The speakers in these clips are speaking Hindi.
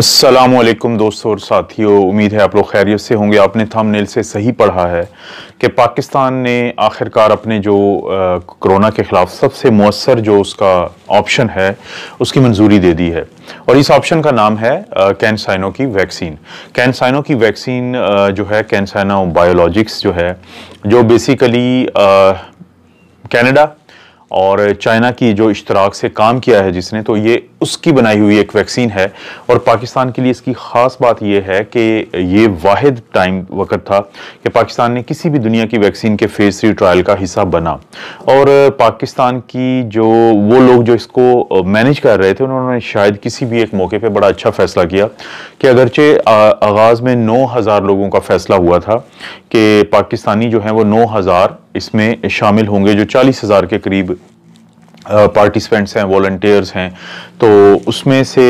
असलम दोस्तों और साथियों उम्मीद है आप लोग खैरियत से होंगे आपने थम थंबनेल से सही पढ़ा है कि पाकिस्तान ने आखिरकार अपने जो कोरोना के ख़िलाफ़ सबसे मौसर जो उसका ऑप्शन है उसकी मंजूरी दे दी है और इस ऑप्शन का नाम है कैनसाइनो की वैक्सीन कैनसाइनो की वैक्सीन आ, जो है कैनसाइनो बायोलॉजिक्स जो है जो बेसिकली कैनेडा और चाइना की जो इश्तराक से काम किया है जिसने तो ये उसकी बनाई हुई एक वैक्सीन है और पाकिस्तान के लिए इसकी ख़ास बात यह है कि ये वाद टाइम वक़्त था कि पाकिस्तान ने किसी भी दुनिया की वैक्सीन के फ़ेज़ थ्री ट्रायल का हिस्सा बना और पाकिस्तान की जो वो लोग जो इसको मैनेज कर रहे थे उन्होंने शायद किसी भी एक मौके पर बड़ा अच्छा फ़ैसला किया कि अगरचे आगाज़ में नौ हज़ार लोगों का फ़ैसला हुआ था कि पाकिस्तानी जो हैं वो नौ हज़ार इसमें शामिल होंगे जो चालीस हज़ार के करीब पार्टिसिपेंट्स हैं वॉल्टियर्स हैं तो उसमें से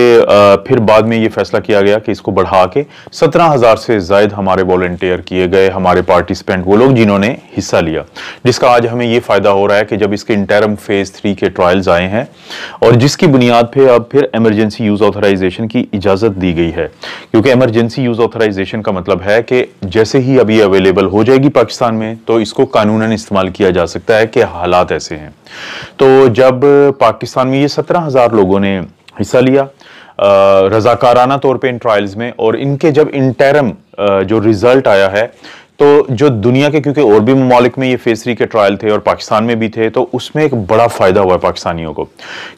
फिर बाद में ये फैसला किया गया कि इसको बढ़ा के सत्रह हज़ार से जायद हमारे वॉल्टियर किए गए हमारे पार्टिसिपेंट वो लोग जिन्होंने हिस्सा लिया जिसका आज हमें ये फ़ायदा हो रहा है कि जब इसके इंटरम फेज़ थ्री के ट्रायल्स आए हैं और जिसकी बुनियाद पर अब फिर एमरजेंसी यूज़ ऑथराइजेशन की इजाज़त दी गई है क्योंकि एमरजेंसी यूज़ ऑथराइजेशन का मतलब है कि जैसे ही अभी अवेलेबल हो जाएगी पाकिस्तान में तो इसको कानूनन इस्तेमाल किया जा सकता है कि हालात ऐसे हैं तो जब जब पाकिस्तान में ये सत्रह हज़ार लोगों ने हिस्सा लिया रज़ाकाराना तौर पे इन ट्रायल्स में और इनके जब इंटरम जो रिज़ल्ट आया है तो जो दुनिया के क्योंकि और भी ममालिक में ये फेज थ्री के ट्रायल थे और पाकिस्तान में भी थे तो उसमें एक बड़ा फ़ायदा हुआ पाकिस्तानियों को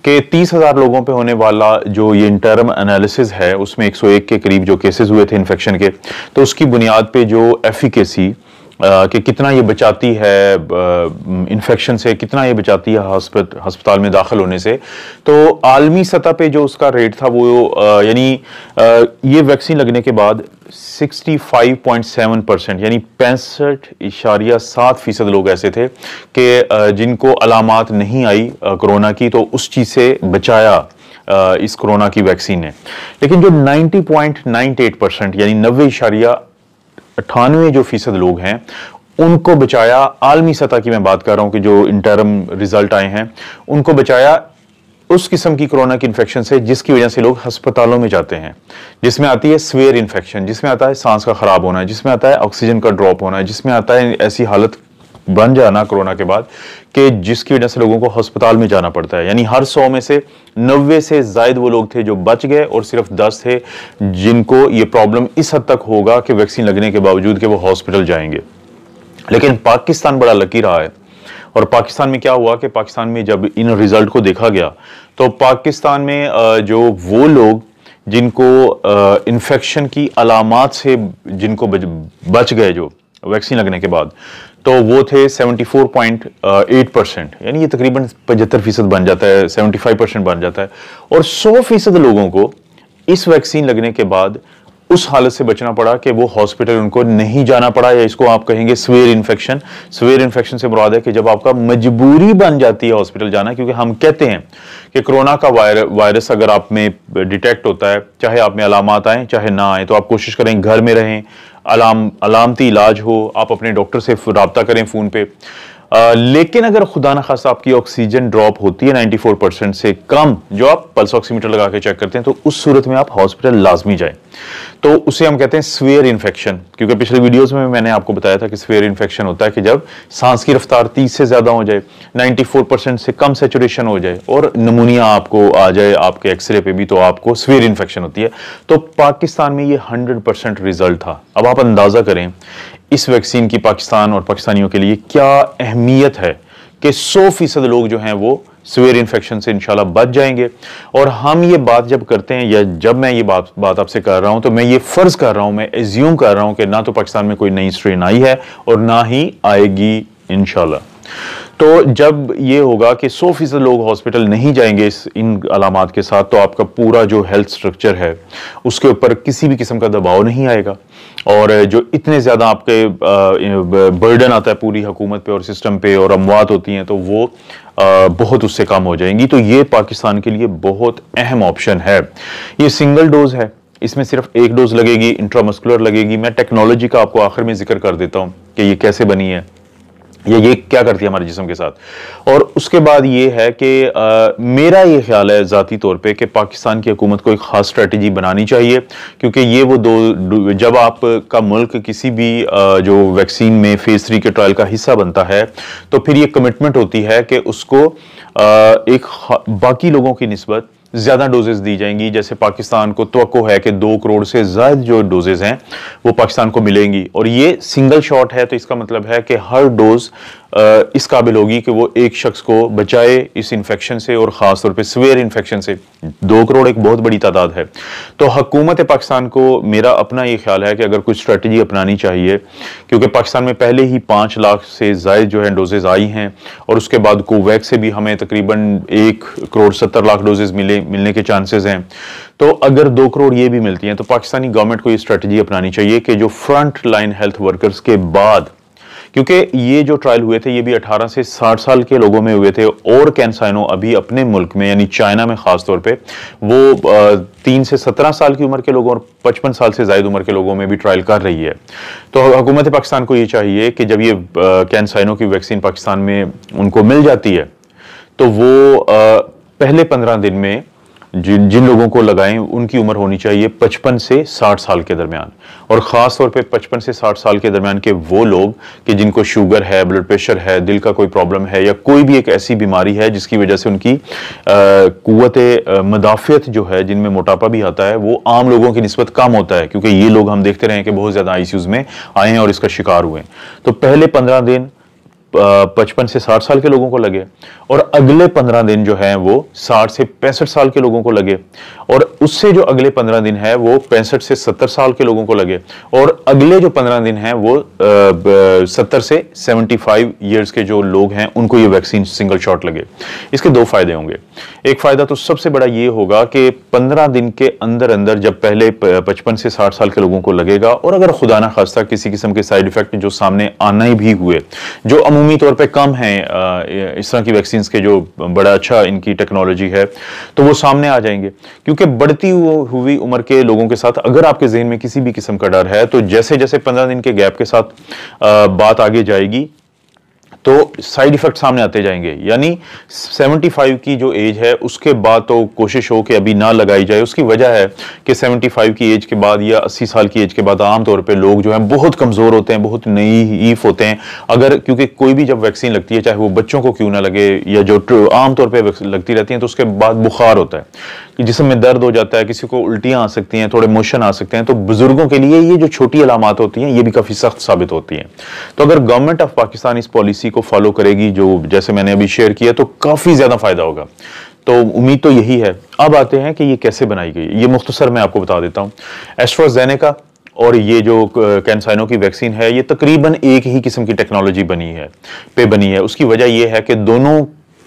कि तीस हज़ार लोगों पे होने वाला जो ये इंटरम एनालिसिस है उसमें 101 के करीब जो केसेस हुए थे इन्फेक्शन के तो उसकी बुनियाद पे जो एफिकेसी कि कितना ये बचाती है इन्फेक्शन से कितना ये बचाती है हस्पताल में दाखिल होने से तो आलमी सतह पे जो उसका रेट था वो यानी ये वैक्सीन लगने के बाद 65.7 परसेंट यानी पैंसठ इशारिया सात फीसद लोग ऐसे थे कि जिनको अलामत नहीं आई कोरोना की तो उस चीज़ से बचाया इस कोरोना की वैक्सीन ने लेकिन जो 90.98 परसेंट यानी नब्बे इशारिया अट्ठानवे जो फीसद लोग हैं उनको बचाया आलमी सतह की मैं बात कर रहा हूं कि जो इंटरम रिजल्ट आए हैं उनको बचाया उस किस्म की कोरोना की इन्फेक्शन से जिसकी वजह से लोग अस्पतालों में जाते हैं जिसमें आती है स्वेयर इन्फेक्शन जिसमें आता है सांस का खराब होना जिसमें आता है ऑक्सीजन का ड्रॉप होना जिसमें आता है ऐसी हालत बन जाना कोरोना के बाद कि जिसकी वजह से लोगों को अस्पताल में जाना पड़ता है यानी हर सौ में से नब्बे से जायद वो लोग थे जो बच गए और सिर्फ दस थे जिनको ये प्रॉब्लम इस हद तक होगा कि वैक्सीन लगने के बावजूद कि वो हॉस्पिटल जाएंगे लेकिन पाकिस्तान बड़ा लकी रहा है और पाकिस्तान में क्या हुआ कि पाकिस्तान में जब इन रिजल्ट को देखा गया तो पाकिस्तान में जो वो लोग जिनको इन्फेक्शन की अलामत से जिनको बच गए जो वैक्सीन लगने के बाद तो वो थे 74.8 परसेंट यानी ये तकरीबन पचहत्तर फीसद बन जाता है 75 परसेंट बन जाता है और 100 फीसद लोगों को इस वैक्सीन लगने के बाद उस हालत से बचना पड़ा कि वो हॉस्पिटल उनको नहीं जाना पड़ा या इसको आप कहेंगे स्वेयर इन्फेक्शन स्वेयर इन्फेक्शन से मुराद है कि जब आपका मजबूरी बन जाती है हॉस्पिटल जाना क्योंकि हम कहते हैं कि कोरोना का वायर वायरस अगर आप में डिटेक्ट होता है चाहे आप में अलामत आएँ चाहे ना आए तो आप कोशिश करें घर में रहें अलाम अलामती इलाज हो आप अपने डॉक्टर से रबता करें फ़ोन पे आ, लेकिन अगर खुदा न खास आपकी ऑक्सीजन ड्रॉप होती है 94 परसेंट से कम जो आप पल्स ऑक्सीमीटर लगा के चेक करते हैं तो उस सूरत में आप हॉस्पिटल लाजमी जाएं तो उसे हम कहते हैं स्वेयर इन्फेक्शन क्योंकि पिछले वीडियोस में मैंने आपको बताया था कि स्वेयर इन्फेक्शन होता है कि जब सांस की रफ्तार 30 से ज़्यादा हो जाए 94 परसेंट से कम सेचुरेशन हो जाए और नमूनिया आपको आ जाए आपके एक्सरे पे भी तो आपको स्वेयर इन्फेक्शन होती है तो पाकिस्तान में ये हंड्रेड परसेंट रिजल्ट था अब आप अंदाज़ा करें इस वैक्सीन की पाकिस्तान और पाकिस्तानियों के लिए क्या अहमियत है कि 100 फीसद लोग जो हैं वो सिवियर इन्फेक्शन से इनशाला बच जाएंगे और हम ये बात जब करते हैं या जब मैं ये बात बात आपसे कर रहा हूँ तो मैं ये फ़र्ज़ कर रहा हूँ मैं एज्यूम कर रहा हूँ कि ना तो पाकिस्तान में कोई नई स्ट्रेन आई है और ना ही आएगी इनशाला तो जब ये होगा कि सौ फीसद लोग हॉस्पिटल नहीं जाएंगे इस इन अलामत के साथ तो आपका पूरा जो हेल्थ स्ट्रक्चर है उसके ऊपर किसी भी किस्म का दबाव नहीं आएगा और जो इतने ज़्यादा आपके बर्डन आता है पूरी हुकूमत पे और सिस्टम पे और अमवात होती हैं तो वो बहुत उससे कम हो जाएंगी तो ये पाकिस्तान के लिए बहुत अहम ऑप्शन है ये सिंगल डोज है इसमें सिर्फ एक डोज लगेगी इंट्रामस्कुलर लगेगी मैं टेक्नोलॉजी का आपको आखिर में जिक्र कर देता हूँ कि ये कैसे बनी है ये ये क्या करती है हमारे जिसम के साथ और उसके बाद ये है कि मेरा ये ख्याल है ज़ाती तौर पे कि पाकिस्तान की हुकूमत को एक ख़ास स्ट्रेटजी बनानी चाहिए क्योंकि ये वो दो जब आपका मुल्क किसी भी आ, जो वैक्सीन में फ़ेज़ थ्री के ट्रायल का हिस्सा बनता है तो फिर ये कमिटमेंट होती है कि उसको आ, एक बाकी लोगों की नस्बत ज़्यादा डोजेज दी जाएंगी जैसे पाकिस्तान को तो है कि दो करोड़ से ज़्यादा जो डोजेज हैं वो पाकिस्तान को मिलेंगी और ये सिंगल शॉट है तो इसका मतलब है कि हर डोज इस काबिल होगी कि वो एक शख्स को बचाए इस इन्फेक्शन से और ख़ास तौर पे सवेर इन्फेक्शन से दो करोड़ एक बहुत बड़ी तादाद है तो हकूमत पाकिस्तान को मेरा अपना ये ख्याल है कि अगर कुछ स्ट्रेटजी अपनानी चाहिए क्योंकि पाकिस्तान में पहले ही पाँच लाख से जायद जो है डोजेज़ आई हैं और उसके बाद कोवैक्स से भी हमें तकरीबन एक करोड़ सत्तर लाख डोजेज़ मिले मिलने के चांसेज़ हैं तो अगर दो करोड़ ये भी मिलती हैं तो पाकिस्तानी गवर्नमेंट को ये स्ट्रेटजी अपनानी चाहिए कि जो फ्रंट लाइन हेल्थ वर्कर्स के बाद क्योंकि ये जो ट्रायल हुए थे ये भी 18 से 60 साल के लोगों में हुए थे और कैंसाइनो अभी अपने मुल्क में यानी चाइना में ख़ासतौर पर वो तीन से सत्रह साल की उम्र के लोगों और पचपन साल से ज्यादा उम्र के लोगों में भी ट्रायल कर रही है तो हुकूमत पाकिस्तान को ये चाहिए कि जब ये कैंसाइनो की वैक्सीन पाकिस्तान में उनको मिल जाती है तो वो पहले पंद्रह दिन में जिन जिन लोगों को लगाएं उनकी उम्र होनी चाहिए 55 से 60 साल के दरमियान और ख़ास तौर पे 55 से 60 साल के दरमियान के वो लोग कि जिनको शुगर है ब्लड प्रेशर है दिल का कोई प्रॉब्लम है या कोई भी एक ऐसी बीमारी है जिसकी वजह से उनकी कुत मदाफ़ियत जो है जिनमें मोटापा भी आता है वो आम लोगों की नस्बत कम होता है क्योंकि ये लोग हम देखते रहे कि बहुत ज़्यादा आई में आए हैं और इसका शिकार हुए तो पहले पंद्रह दिन पचपन से साठ साल के लोगों को लगे और अगले पंद्रह दिन जो है वो साठ से पैंसठ साल के लोगों को लगे और उससे जो अगले पंद्रह दिन है वो पैंसठ से सत्तर साल के लोगों को लगे और अगले जो पंद्रह दिन है वो सत्तर से सेवेंटी फाइव ईयर्स के जो लोग हैं उनको ये वैक्सीन सिंगल शॉट लगे इसके दो फायदे होंगे एक फायदा तो सबसे बड़ा ये होगा कि पंद्रह दिन के अंदर अंदर जब पहले पचपन से साठ साल के लोगों को लगेगा और अगर खुदा ना खास्ता किसी किस्म के साइड इफेक्ट जो सामने आना ही भी हुए जो अमूमन अमूमी तौर पे कम हैं इस तरह की वैक्सीन के जो बड़ा अच्छा इनकी टेक्नोलॉजी है तो वो सामने आ जाएंगे क्योंकि बढ़ती हुई उम्र के लोगों के साथ अगर आपके जहन में किसी भी किस्म का डर है तो जैसे जैसे पंद्रह दिन के गैप के साथ बात आगे जाएगी तो साइड इफेक्ट सामने आते जाएंगे यानी 75 की जो एज है उसके बाद तो कोशिश हो कि अभी ना लगाई जाए उसकी वजह है कि 75 की एज के बाद या 80 साल की एज के बाद आमतौर पर लोग जो हैं बहुत कमज़ोर होते हैं बहुत नईफ होते हैं अगर क्योंकि कोई भी जब वैक्सीन लगती है चाहे वो बच्चों को क्यों ना लगे या जो आमतौर पर लगती रहती हैं तो उसके बाद बुखार होता है कि जिसम में दर्द हो जाता है किसी को उल्टियाँ आ सकती हैं थोड़े मोशन आ सकते हैं तो बुजुर्गों के लिए ये जो छोटी अलामत होती हैं ये भी काफ़ी सख्त साबित होती हैं तो अगर गवर्नमेंट ऑफ पाकिस्तान इस पॉलिसी को फॉलो करेगी जो जैसे मैंने अभी शेयर किया तो काफ़ी ज़्यादा फ़ायदा होगा तो उम्मीद तो यही है अब आते हैं कि ये कैसे बनाई गई ये मुख्तसर मैं आपको बता देता हूँ का और ये जो कैंसाइनों की वैक्सीन है ये तकरीबन एक ही किस्म की टेक्नोलॉजी बनी है पे बनी है उसकी वजह यह है कि दोनों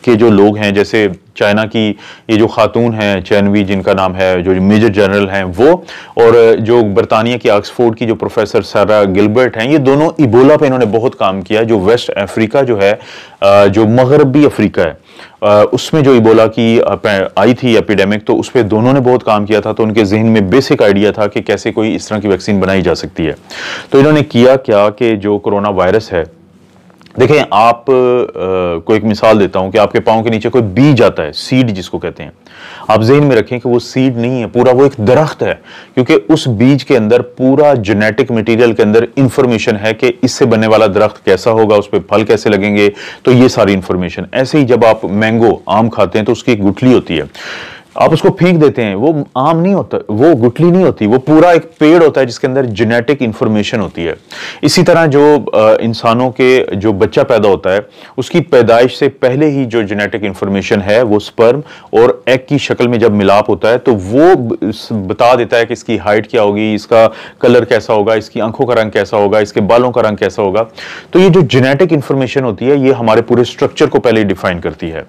के जो लोग हैं जैसे चाइना की ये जो खातून हैं चैनवी जिनका नाम है जो मेजर जनरल हैं वो और जो बरतानिया की ऑक्सफोर्ड की जो प्रोफेसर सारा गिलबर्ट हैं ये दोनों इबोला पे इन्होंने बहुत काम किया जो वेस्ट अफ्रीका जो है जो मगरबी अफ्रीका है उसमें जो इबोला की आई थी एपिडेमिक तो उस पर दोनों ने बहुत काम किया था तो उनके जहन में बेसिक आइडिया था कि कैसे कोई इस तरह की वैक्सीन बनाई जा सकती है तो इन्होंने किया क्या कि जो कोरोना वायरस है देखें आप आ, को एक मिसाल देता हूं कि आपके पाँव के नीचे कोई बीज आता है सीड जिसको कहते हैं आप जहन में रखें कि वो सीड नहीं है पूरा वो एक दरख्त है क्योंकि उस बीज के अंदर पूरा जेनेटिक मटेरियल के अंदर इंफॉर्मेशन है कि इससे बनने वाला दरख्त कैसा होगा उस पर फल कैसे लगेंगे तो ये सारी इंफॉर्मेशन ऐसे ही जब आप मैंगो आम खाते हैं तो उसकी एक गुठली होती है आप उसको फेंक देते हैं वो आम नहीं होता वो गुटली नहीं होती वो पूरा एक पेड़ होता है जिसके अंदर जेनेटिक इंफॉर्मेशन होती है इसी तरह जो इंसानों के जो बच्चा पैदा होता है उसकी पैदाइश से पहले ही जो जेनेटिक इंफॉर्मेशन है वो स्पर्म और एग की शक्ल में जब मिलाप होता है तो वो बता देता है कि इसकी हाइट क्या होगी इसका कलर कैसा होगा इसकी आंखों का रंग कैसा होगा इसके बालों का रंग कैसा होगा तो ये जो जेनेटिक इंफॉर्मेशन होती है ये हमारे पूरे स्ट्रक्चर को पहले डिफाइन करती है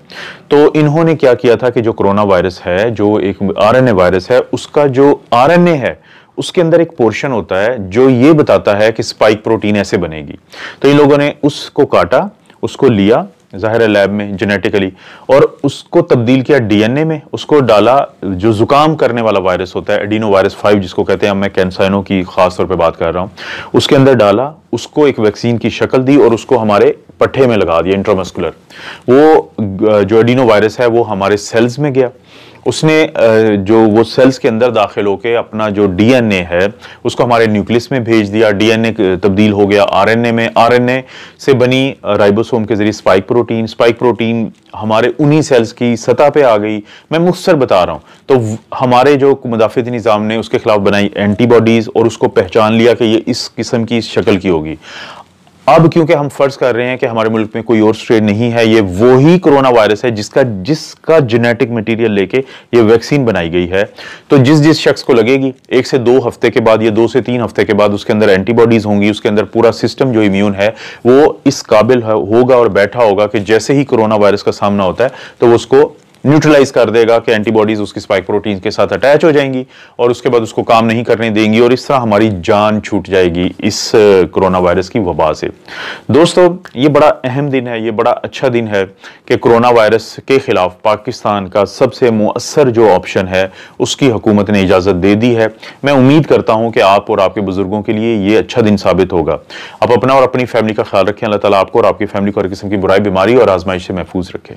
तो इन्होंने क्या किया था कि जो कोरोना वायरस है है जो एक आरएनए वायरस है उसका जो आरएनए है उसके अंदर एक पोर्शन होता है जो ये बताता है कि स्पाइक प्रोटीन ऐसे बनेगी तो इन लोगों ने उसको काटा उसको लिया ज़ाहिर लैब में जेनेटिकली और उसको तब्दील किया डीएनए में उसको डाला जो ज़ुकाम करने वाला वायरस होता है एडीनो वायरस फाइव जिसको कहते हैं मैं कैंसाइनो की खास तौर पे बात कर रहा हूँ उसके अंदर डाला उसको एक वैक्सीन की शक्ल दी और उसको हमारे पट्ठे में लगा दिया इंट्रोमस्कुलर वो जो एडीनो वायरस है वो हमारे सेल्स में गया उसने जो वो सेल्स के अंदर दाखिल होकर अपना जो डीएनए है उसको हमारे न्यूक्लियस में भेज दिया डीएनए तब्दील हो गया आरएनए में आरएनए से बनी राइबोसोम के जरिए स्पाइक प्रोटीन स्पाइक प्रोटीन हमारे उन्हीं सेल्स की सतह पे आ गई मैं मुख्तर बता रहा हूँ तो हमारे जो मुदाफ निज़ाम ने उसके खिलाफ बनाई एंटीबॉडीज़ और उसको पहचान लिया कि ये इस किस्म की इस शक्ल की होगी अब क्योंकि हम फर्ज कर रहे हैं कि हमारे मुल्क में कोई और स्ट्रेन नहीं है ये वही कोरोना वायरस है जिसका जिसका जेनेटिक मटेरियल लेके ये वैक्सीन बनाई गई है तो जिस जिस शख्स को लगेगी एक से दो हफ्ते के बाद या दो से तीन हफ्ते के बाद उसके अंदर एंटीबॉडीज होंगी उसके अंदर पूरा सिस्टम जो इम्यून है वो इस काबिल होगा और बैठा होगा कि जैसे ही कोरोना वायरस का सामना होता है तो उसको न्यूट्रलाइज कर देगा कि एंटीबॉडीज उसकी स्पाइक प्रोटीन के साथ अटैच हो जाएंगी और उसके बाद उसको काम नहीं करने देंगी और इस तरह हमारी जान छूट जाएगी इस कोरोना वायरस की वबा से दोस्तों ये बड़ा अहम दिन है ये बड़ा अच्छा दिन है कि कोरोना वायरस के ख़िलाफ़ पाकिस्तान का सबसे मुसर जो ऑप्शन है उसकी हुकूमत ने इजाज़त दे दी है मैं उम्मीद करता हूँ कि आप और आपके बुज़ुर्गों के लिए ये अच्छा दिन साबित होगा आप अपना और अपनी फैमिली का ख्याल रखें अल्लाह तला आपको और आपकी फैमिली को हर किस्म की बुराई बीमारी और आजमाइश से महफूज रखें